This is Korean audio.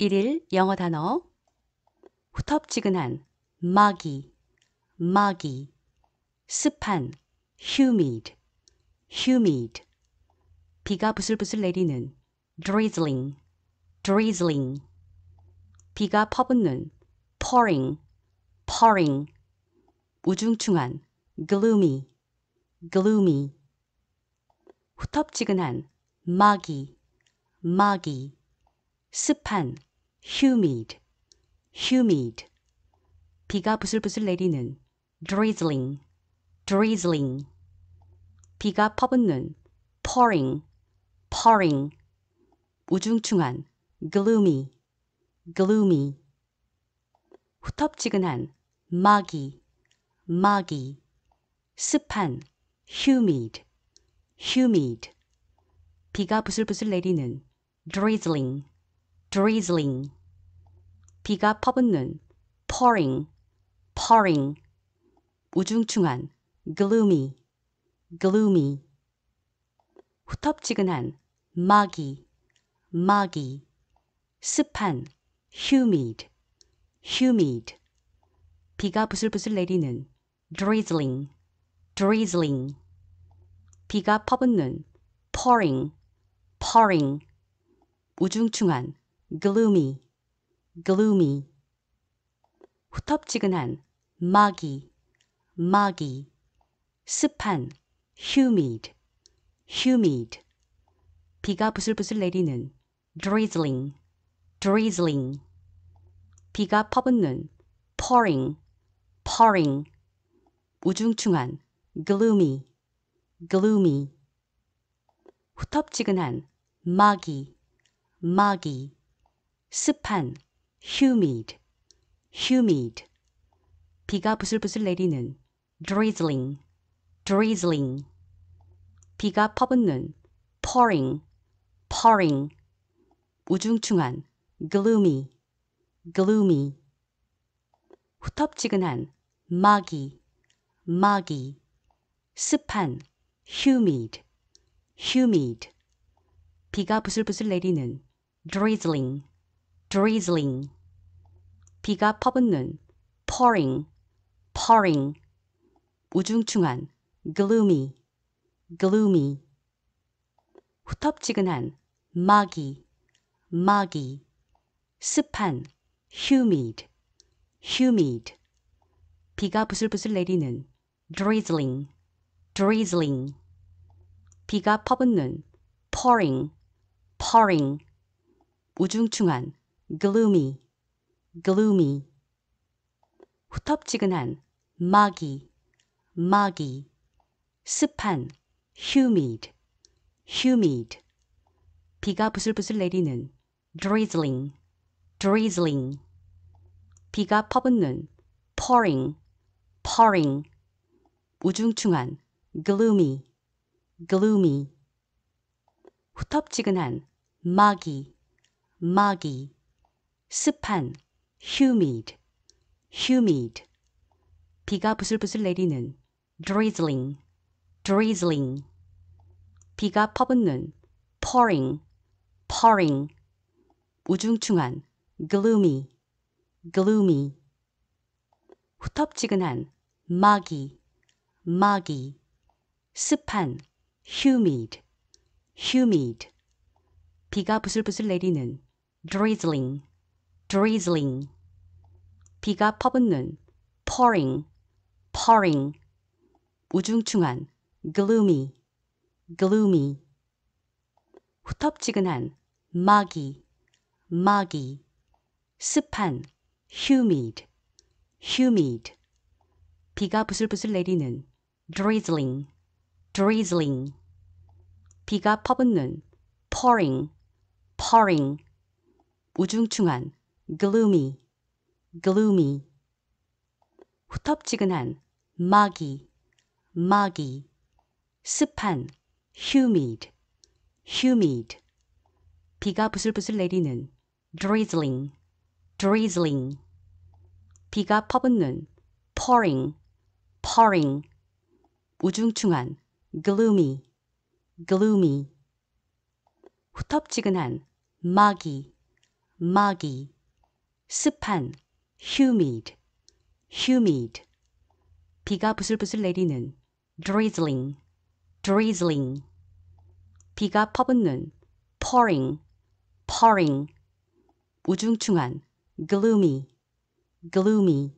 1일 영어 단어 후텁지근한 muggy, muggy 습한 humid, humid 비가 부슬부슬 내리는 drizzling, drizzling 비가 퍼붓는 pouring, pouring 우중충한 gloomy, gloomy 후텁지근한 muggy, muggy 습한 humid, humid. 비가 부슬부슬 내리는 drizzling, drizzling. 비가 퍼붓는 pouring, pouring. 우중충한 gloomy, gloomy. 후텁지근한 muggy, muggy. 습한 humid, humid. 비가 부슬부슬 내리는 drizzling, drizzling. 비가 퍼붓는 pouring, pouring 우중충한 gloomy, gloomy 후텁지근한 muggy, muggy 습한 humid, humid 비가 부슬부슬 내리는 drizzling, drizzling 비가 퍼붓는 pouring, pouring 우중충한 gloomy gloomy 후텁지근한 muggy, muggy 습한 humid, humid 비가 부슬부슬 내리는 drizzling, drizzling 비가 퍼붓는 pouring, pouring 우중충한 gloomy, gloomy 후텁지근한 muggy, muggy 습한 humid, humid. 비가 부슬부슬 내리는 drizzling, drizzling. 비가 퍼붓는 pouring, pouring. 우중충한 gloomy, gloomy. 후텁지근한 muggy, muggy. 습한 humid, humid. 비가 부슬부슬 내리는 drizzling, drizzling. 비가 퍼붓는 pouring, pouring 우중충한 gloomy, gloomy 후텁지근한 muggy, muggy 습한 humid, humid 비가 부슬부슬 내리는 drizzling, drizzling 비가 퍼붓는 pouring, pouring 우중충한 gloomy gloomy 후텁지근한 muggy, muggy 습한 humid, humid 비가 부슬부슬 내리는 drizzling, drizzling 비가 퍼붓는 pouring, pouring 우중충한 gloomy, gloomy 후텁지근한 muggy, muggy 습한 humid, humid. 비가 부슬부슬 내리는 drizzling, drizzling. 비가 퍼붓는 pouring, pouring. 우중충한 gloomy, gloomy. 후텁지근한 muggy, muggy. 습한 humid, humid. 비가 부슬부슬 내리는 drizzling, drizzling 비가 퍼붓는 pouring pouring 우중충한 gloomy gloomy 후텁지근한 muggy muggy 습한 humid humid 비가 부슬부슬 내리는 drizzling drizzling 비가 퍼붓는 pouring pouring 우중충한 gloomy, gloomy. 후텁지근한 muggy, muggy. 습한 humid, humid. 비가 부슬부슬 내리는 drizzling, drizzling. 비가 퍼붓는 pouring, pouring. 우중충한 gloomy, gloomy. 후텁지근한 muggy, muggy. 습한 humid, humid. 비가 부슬부슬 내리는 drizzling, drizzling. 비가 퍼붓는 pouring, pouring. 우중충한 gloomy, gloomy.